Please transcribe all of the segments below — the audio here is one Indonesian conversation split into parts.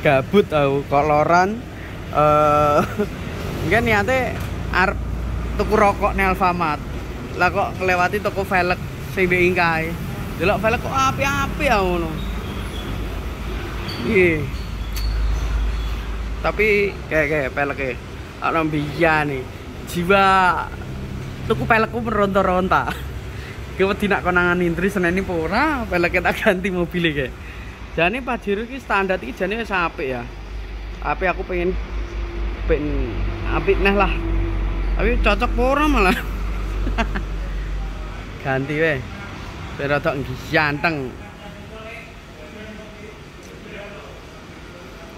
gabut aku koloran eh uh, kan niate arep tuku rokok nel Alfamart lah kok kelewati toko velg sing di ingkai delok velg kok api-api ya ngono iya tapi kayak kayak velg ya ana nih jiwa tuku pelekku meronta-ronta gue nak konangan intri senen ini pura peleknya kita ganti mobilnya kayak Jani pajero iki standar iki Jani wis apik ya apik aku pengen pengen apik neh lah tapi cocok pora malah ganti weh biar yang ganteng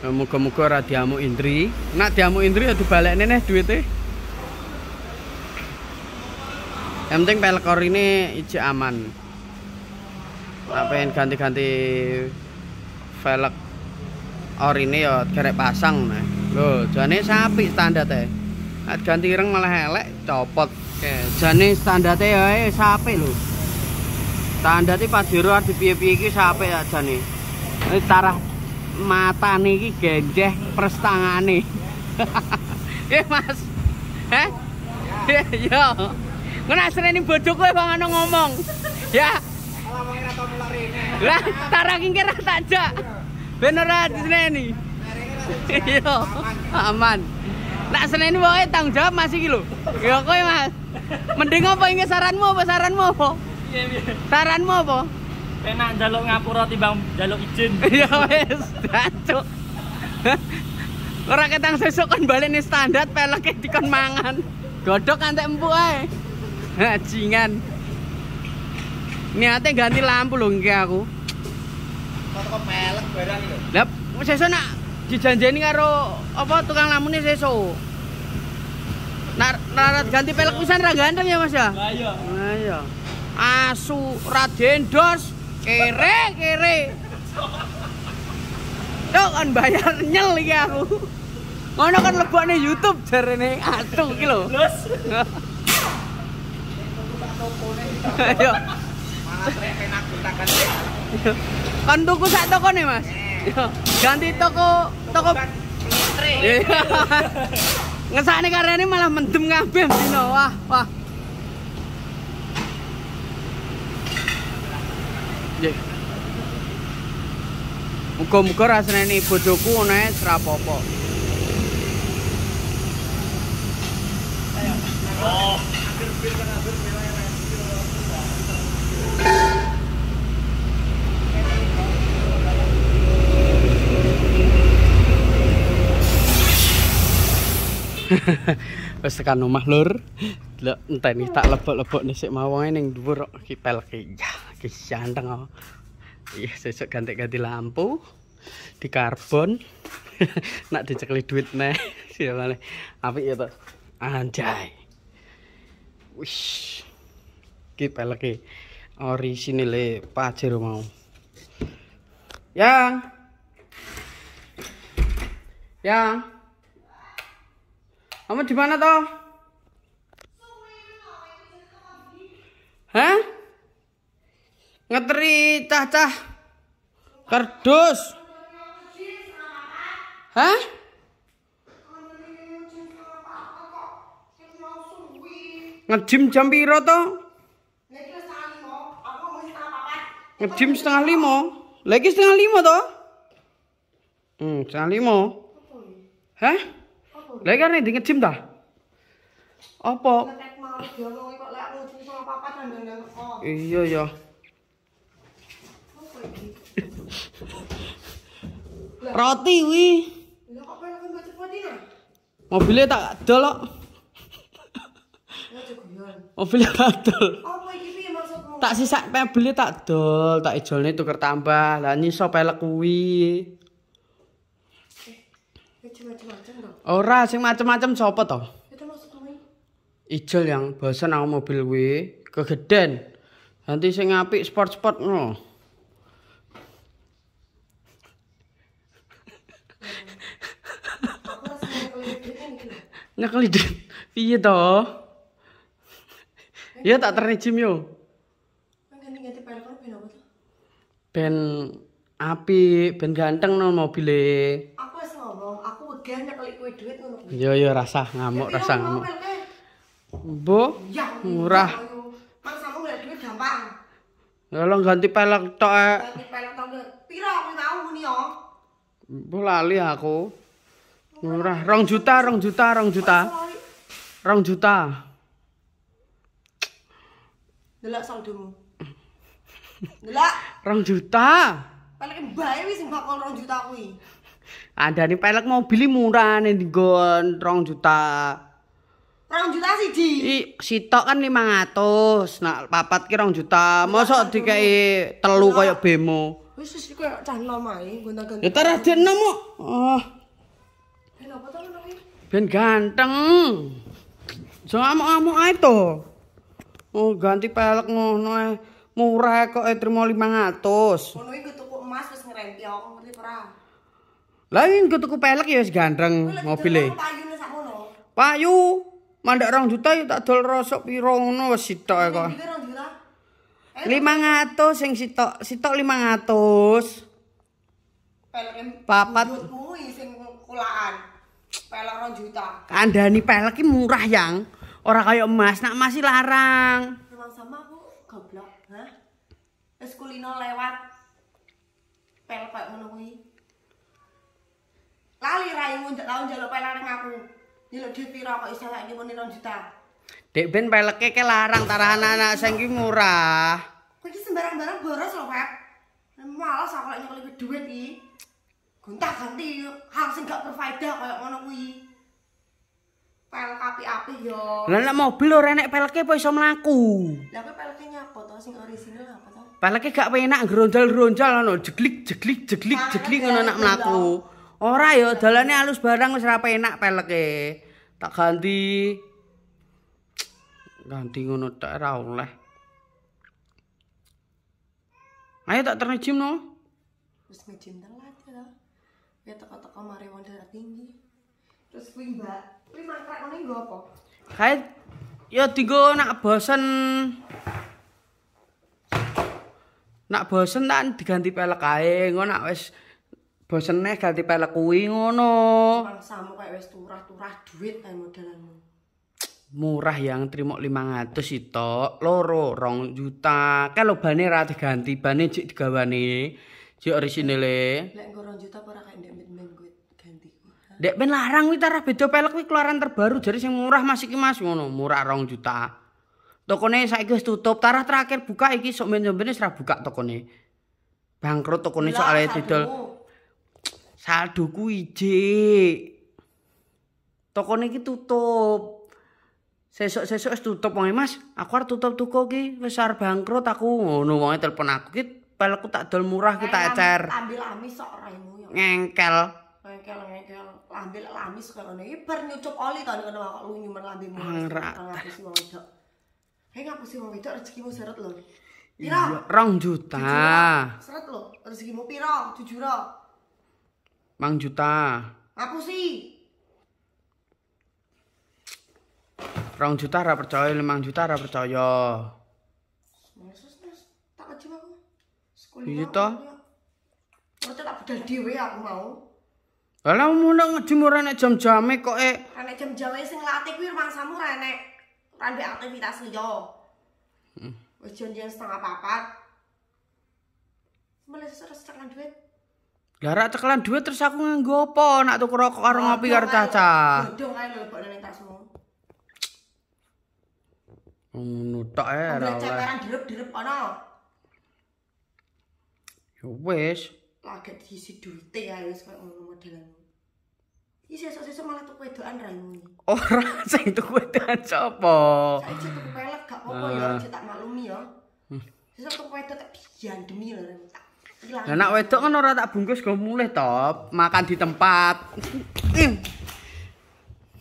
nah, Muga-muga ora diamuk Indri. Nak diamu Indri ya dibalekne neh duitnya Yang penting pelkor ini iji aman. Nak pengen ganti-ganti velg ini ya kerek pasang nah. Lo jane sapi standar teh. ganti ireng malah elek copot. standar teh ya eh, sapi lho. Standarte Pajero di piye-piye iki sapi ya jane. Ini tarah nih, iki genjeh nih. Iya, eh Mas. Eh Yo. sering asrene bodho bang? wong ngomong. Ya. Lah, tarang kira tak jak. Ben ora diseneni. Iya, aman. Nak seneni wae tanggung jawab Mas iki lho. Ya kowe Mas. Mending apa ingin saranmu apa saranmu apa? Iya, iya. Saranmu apa? Enak jaluk ngapura timbang jaluk izin. Ya wis, dancuk. Ora ketang sesuk kan balik nih standar pelek dikon mangan. godok antek empuk ae. Hajingan. niatnya ganti lampu lho nggak aku kok melek barang loh lep mau seso nak dijanjain karo apa tukang lampu nih seso narat ganti pelek pisan ra ganteng ya mas ya iya iya asu raden dos kere kere tuh kan bayar nyel ya aku ngono kan lebok youtube jari nih aduh gitu loh terus ayo kan tuku sak toko nih, Mas. Eh. Ganti toko toko iya. Ngesane ini malah mendem ngabem di Wah, wah. Iya. Muka-muka rasanya ini bodohku ini serapopo. Oh. wis tekan omah lur delok enteni tak lebok-lebok nisik mawonge ning dhuwur kok kipelke ya iki janteng oh. iya sesuk ganti-ganti lampu di karbon nak dicekli duit neh sialane iya, apik ya to anjay wis kipelke orisinile pajero mau ya ya kamu di mana toh? Hah? Ngeteri cah-cah kardus. Hah? Ngejim jam piro toh? Ngejim setengah lima. Lagi setengah lima toh? Hmm, setengah lima. Hah? Lah iki arek kan ngecim dah. Apa? Iya iya. Roti wi. Mobilnya tak dolok. Mobilnya tak dolok. Tak sisa Mobilnya tak dolok. tak ijolne tuker tambah. Lah nyiso pelek wih macam-macam to. Ora, sing macam-macam sapa to? Itu maksud Ijel yang bosan aku mobil kuwi kegeden. Nanti sing apik sport-sport ngono. Nek lidin piye to? Eh, ya tak terni gym yo. Ben api, ben ganteng no mobilnya. Yo yo rasa ngamuk ya, rasa ngamuk. Bu, murah. Mas aku gak duit gampang. Ya lo ganti pelek tok e. Ganti pelek tok. Piro aku tau muni yo. Bu lali aku. Murah, rong juta, rong juta, rong juta. Rong juta. Delak saldomu. Delak. Rong juta. Pelek bae wis mbak rong juta kuwi. Ada nih pelek mobil murah nih di gon rong juta. Rong juta di I tok kan ratus nak papat ki rong juta. Mosok kayak telu nah. kayak bemo. khusus wis kayak cah enom ae gonta Ya terus di enom kok. Ah. Ben ganteng. so amuk-amuk itu to. Oh, ganti pelek ngono ae. Murah kok terima lima 500. Ngono iki tuku emas wis ngrempiong, ngerti perang Lah ketuku pelek ya gandeng mobil e. Payu mandek 2 juta yo tak dol rosok piro ngono wis sitok e kok. 500 eh, sing sitok, sitok 500. Pelek papat kuwi sing kulaan. Pelek 2 juta. Kandani pelek ki murah yang ora kaya emas, nak emas sih larang. Emang sama aku goblok, hah? Wis kulino lewat pelek kaya ngono kuwi. Lali raimu lawan njaluk pelarang aku. Njaluk di pira kok iso lek ngene juta. Dek ben peleke ke larang tarahan anak sing ki murah. Kau iki sembarang-barang boros loh Pep. Males aku lek kalau duit iki. Gonta ganti hal sing gak berfaedah koyo ngono kuwi. Pel api-api yo. Lah nek mobil ora enek peleke apa iso mlaku? Lah kowe peleke nyapa to sing orisinal apa to? Peleke gak penak grondol-grondol ngono, jeglik jeglik jeglik nah, jeglik iya, ngono nak iya, iya, mlaku. Ora ya, dalane alus barang wis ora penak peleke. Tak ganti. Ganti ngono tak ora oleh. Ayo tak terne no. Wis nge-gym telat ya to. Ya teko-teko mari wong darah tinggi. Terus kuwi, Mbak, kuwi mangkat ngene nggo apa? Kae ya digo nak bosen. Nak bosen tak diganti pelek ae, ngono nak wis wes... bosen neh ganti pelek kuwi ngono mangsamu kayak wis turah-turah duit kayak modalmu. murah yang terima 500 itu loro rong juta kalau bane ra diganti bane cik digawane cik orisinile lek nggo rong juta ora kayak ndek men kuwi ganti ndek ben larang kuwi tarah beda pelek kuwi keluaran terbaru jadi sing murah masih iki mas ngono murah rong juta tokone saiki wis tutup tarah terakhir buka iki sok men-men wis ra buka tokone bangkrut tokone soalnya didol ku ijik. Tokone iki tutup. Sesuk-sesuk wis tutup wonge Mas. Aku arep tutup toko iki, wis arep bangkrut aku. Ngono wonge telepon aku ki pelku tak dol murah kita Ay, ecer. Ambil amis sok raimu yo. Ngengkel. Ngengkel ngengkel. Ambil lami sok ngono iki bar nyucup oli to ngono kok lunyu men lambimu. Ngapusi wong wedok. Hei ngapusi wong wedok rezekimu seret lho. Piro? Iya, rong juta. Seret lho. Rezekimu piro? Jujur. 5 juta. Aku sih. Rong juta ra percaya, 5 juta ra percaya. Mas, mas, tak aja aku. Sekolah. Iya toh. aku tak bedal dhewe aku mau. Lah mau nang jam jame kok e. Nek jam jame sing latih kuwi rumah samu ra enek. Ora aktivitas yo. Hmm. Wis jam setengah papat. Males seres tekan duit. darah rak dua dhuwit terus aku nganggo apa nak tuku rokok karo nah, ngopi karo Caca. Bodong ae lebokne ning tasmu. Ngono tok ae eh, ra. Ora ceperan ana. Ya wis, diisi duite ae wis koyo ngono modelan. Iki sesuk-sesuk malah tuku wedokan ra ngono. Ora sing tuku wedokan sapa? Saiki tuku pelek gak apa-apa ya, tak maklumi ya. Hmm. Sesuk tuku wedok tak demi, lho tak Lah nek wedok ngono ora tak bungkus go mulih to, makan di tempat.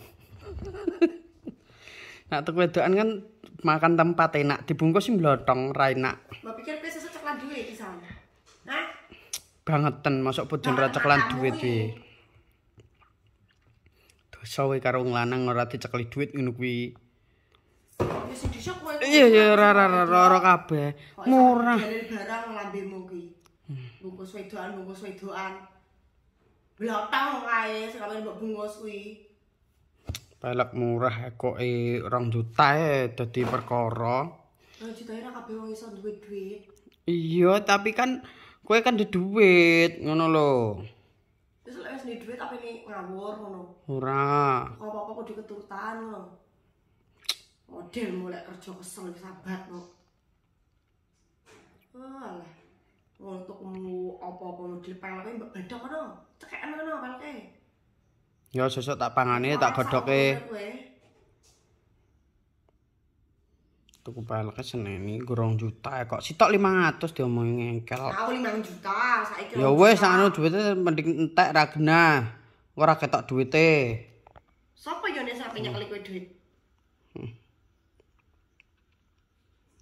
nek tek wedokan kan makan tempat enak, dibungkus mblotong ra enak. Mbok pikir pe sesuk ceklan dhuwit iki sa. Hah? Bangeten masuk bojone ora ceklan dhuwit piye. Dosa wae karo wong lanang ora dicekli dhuwit ngono kuwi. Iya iya ora ora ora kabeh. Murah. Dari barang lambemu kuwi. bungkus wedoan bungkus wedoan blotong ae sampe buat bungkus kuwi pelek murah ekoke orang juta ya dadi perkara Orang juta e ora kabeh wong iso duit duit iya tapi kan kue kan duwe duit ngono lho terus lek wis duit tapi ini ngawur ngono ora apa-apa kudu keturutan ngono model mulai kerja kesel sabat kok Alah. wong tukmu apa-apa dipelke mbok bedhok ngono. Cekek ngono pelke. Ya sesuk tak pangane, tak godhoke. Tuku pelke Senin iki gorong juta eh, kok. Sitok 500 diomongin engkel. Tahu 5 juta saiki. Ya wis, anu duwite mending entek ra genah. Ora ketok duwite. Sopo yo nek sampe nyekel kowe duit? Hmm.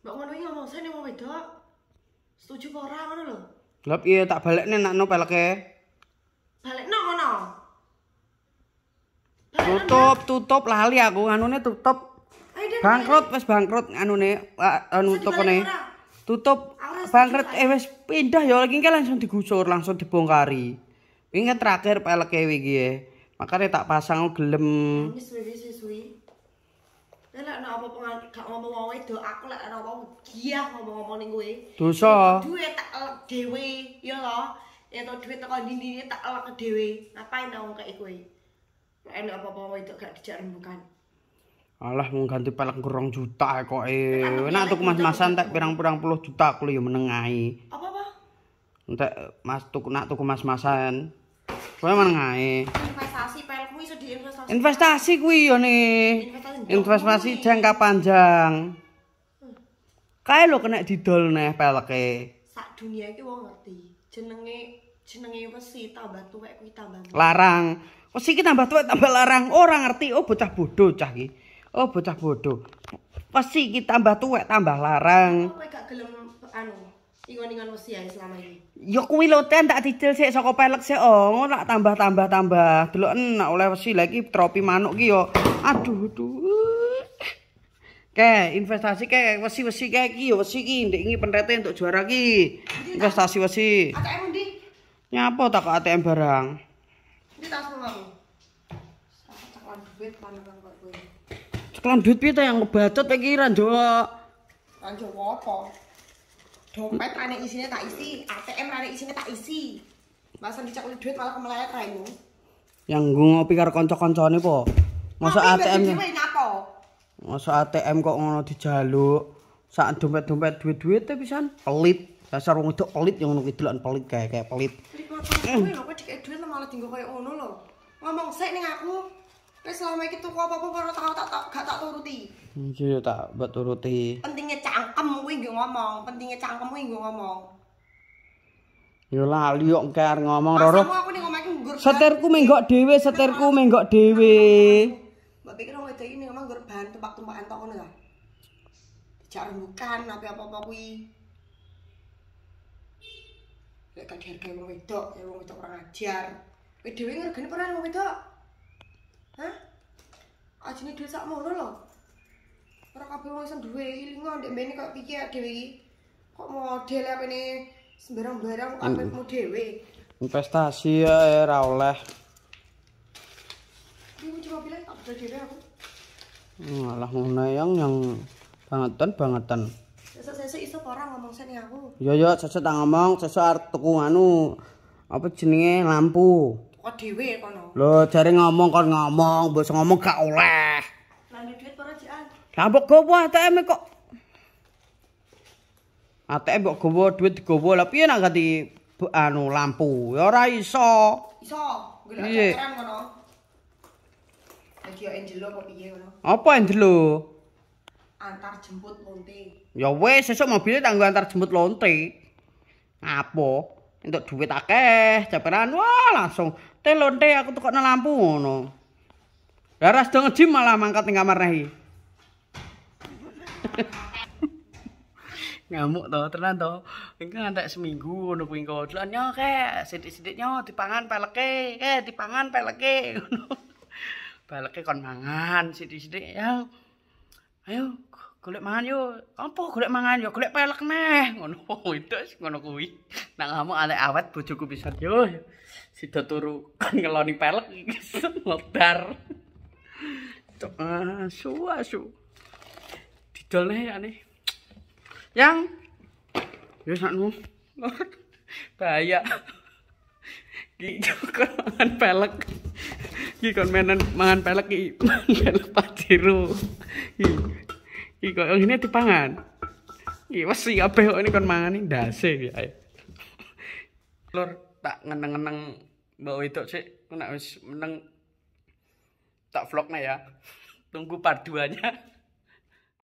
Mbak ngono iki ngomong sene mau wedok. setuju apa ora ngono lho. Lah iya tak balekne nak no Balekno ngono. Tutup, tutup lali aku anune tutup. bangkrut wis bangkrut anune anu Tutup bangkrut eh wis pindah ya wingi langsung digusur, langsung dibongkari. Wingi terakhir peleke wingi ya. E. Makanya tak pasang gelem. Kan lek ana apa gak ngomong wong wedok, aku lek ana apa giah ngomong-ngomong ning kowe. Dosa. Ya duwe tak elek dhewe, ya lho. Ya to duit teko ndi-ndi tak elek dhewe. Ngapain aku kaya kowe? Lek ana apa-apa wong wedok gak dijak rembukan. Alah mung ganti pelek kurang juta kok e. Nek tuku mas-masan tak pirang-pirang puluh juta aku yo ya menengahi. Apa-apa? Entek mas tuh nak tuh mas-masan. Kowe menengahi. Investasi pelekmu iso diinvestasi. Investasi kuwi yo ne. investasi jangka panjang kae lo kena didol neh peleke sak dunia iki wong ngerti jenenge jenenge wesi tambah tuwek kuwi tambah larang wesi iki tambah tuwek tambah larang ora ngerti oh bocah bodoh cah iki oh bocah bodoh wesi iki tambah tuwek tambah larang kowe gelem anu ingon-ingon usia selama ini ya kuwi lho ten tak didel sik saka pelek sik oh tak tambah-tambah tambah delok enak oleh wesi lagi tropi manuk ki yo aduh aduh Oke, investasi kayak wesi-wesi kayak ki yo wesi ki ndek iki untuk juara ki. Investasi wesi. ATM di. Nyapa tak ke ATM barang? Ndi tas kamu? Ceklan duit kan kok kowe. Ceklan duit piye yang ngebacut iki ra ndelok. Kan apa? dompet rane isinya tak isi ATM rane isinya tak isi masa dicak oleh duit malah kemelayat rane yang gue ngopi karo konco-konco nih po masa ATM masa ATM kok ngono dijaluk saat dompet-dompet duit-duit tapi san pelit dasar wong itu pelit yang ngono kidulan pelit kaya kayak pelit pelit apa sih kayak duit malah tinggal kayak ono lo ngomong sih nih aku Wis selama iki tuku apa-apa ora tak tak tak gak tak turuti. yo iya, ya, tak buat turuti. Pentingnya cangkem kuwi nggih ngomong, pentingnya cangkem kuwi nggih ngomong. Yo ya lali kok ngker ngomong Roro. Setirku menggok dhewe, setirku nah, menggok dhewe. Mbak pikir wong wedok iki ngomong nggur bahan tumpak-tumpakan tok ngono ta. Dijak rembukan apa-apa kuwi. Lek gak dihargai wong wedok, ya wong wedok kurang ajar. Kowe dhewe ngergani peran wong wedok. Hah? Aja ini duit sakmu lo loh. Orang kabel mau isan duit, lingo ndek bini kok pikir ada lagi. Kok model apa ini? Sembarang-barang kok ambil mau dewe. Investasi ya, ya Raulah. Hmm, alah ngono yang yang bangetan bangetan. Sesek-sesek iso ora ngomong sen aku. Yo yo sesek tak ngomong, sesek arep tuku anu apa jenenge lampu. kok dhewe kono. Lho, jare ngomong kon ngomong, mbok ngomong gak oleh. Lah duit para jian. Lah mbok kok. ATM mbok gowo duit digowo, lah piye nak ganti anu lampu? Ya ora iso. Iso. Gila iya. kono? Lagi yo Angelo kok piye kono? Apa Angelo? Antar jemput lonte. Ya wes, sesuk mobilnya tanggo antar jemput lonte. Apa? Untuk duit akeh, capek wah langsung deh aku tukokno lampu ngono. Laras dong ngejim malah mangkat ning kamar rahi. ngamuk to tenan to engko ngantek seminggu ngono kuwi engko delan yo kek sithik-sithik yo dipangan peleke eh dipangan peleke ngono peleke kon mangan sithik-sithik ya ayo golek mangan yo apa golek mangan yo golek pelek neh ngono itu ngono kuwi nak ngamuk antek awet bojoku pisan yo sudah turu kan ngeloni pelek lebar. Cok asu ah, asu. Ah, Didolne aneh. Ya, Yang ya sakmu. Bahaya. Ki kon mangan pelek. Ki kon menen mangan pelek ki pelek padiru. Ki ki kok oh, ngene dipangan. Ki wes kabeh kok ini kon mangan ndase ya, Lur tak ngeneng-ngeneng Mbak wedok sih, aku nak menang tak vlognya ya. Tunggu part 2-nya.